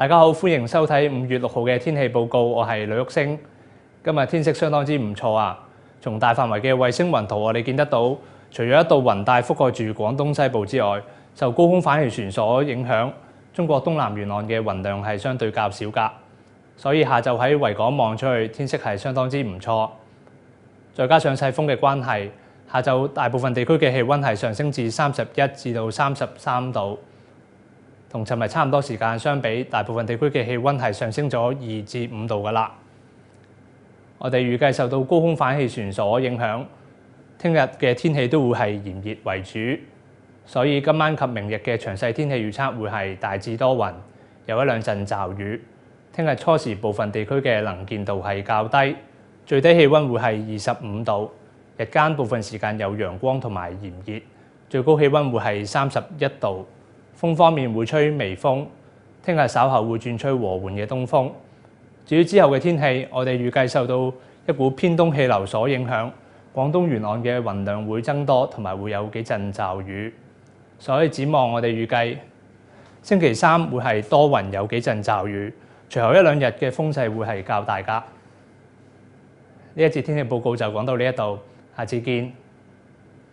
大家好，欢迎收睇五月六号嘅天气报告。我系吕玉星。今日天色相当之唔错啊！从大范围嘅卫星云图我哋见得到，除咗一道云带覆盖住广东西部之外，受高空反气旋所影响，中国东南沿岸嘅云量系相对较少噶。所以下昼喺维港望出去，天色系相当之唔错。再加上细风嘅关系，下昼大部分地区嘅气温系上升至三十一至到三十三度。同尋日差唔多時間相比，大部分地區嘅氣温係上升咗二至五度㗎啦。我哋預計受到高空反氣旋所影響，聽日嘅天氣都會係炎熱為主，所以今晚及明日嘅詳細天氣預測會係大致多雲，有一兩陣驟雨。聽日初時部分地區嘅能見度係較低，最低氣温會係二十五度，日間部分時間有陽光同埋炎熱，最高氣温會係三十一度。風方面會吹微風，聽日稍後會轉吹和緩嘅東風。至於之後嘅天氣，我哋預計受到一股偏東氣流所影響，廣東沿岸嘅雲量會增多，同埋會有幾陣驟雨。所以展望我哋預計，星期三會係多雲有幾陣驟雨，隨後一兩日嘅風勢會係較大家。呢一節天氣報告就講到呢一度，下次見。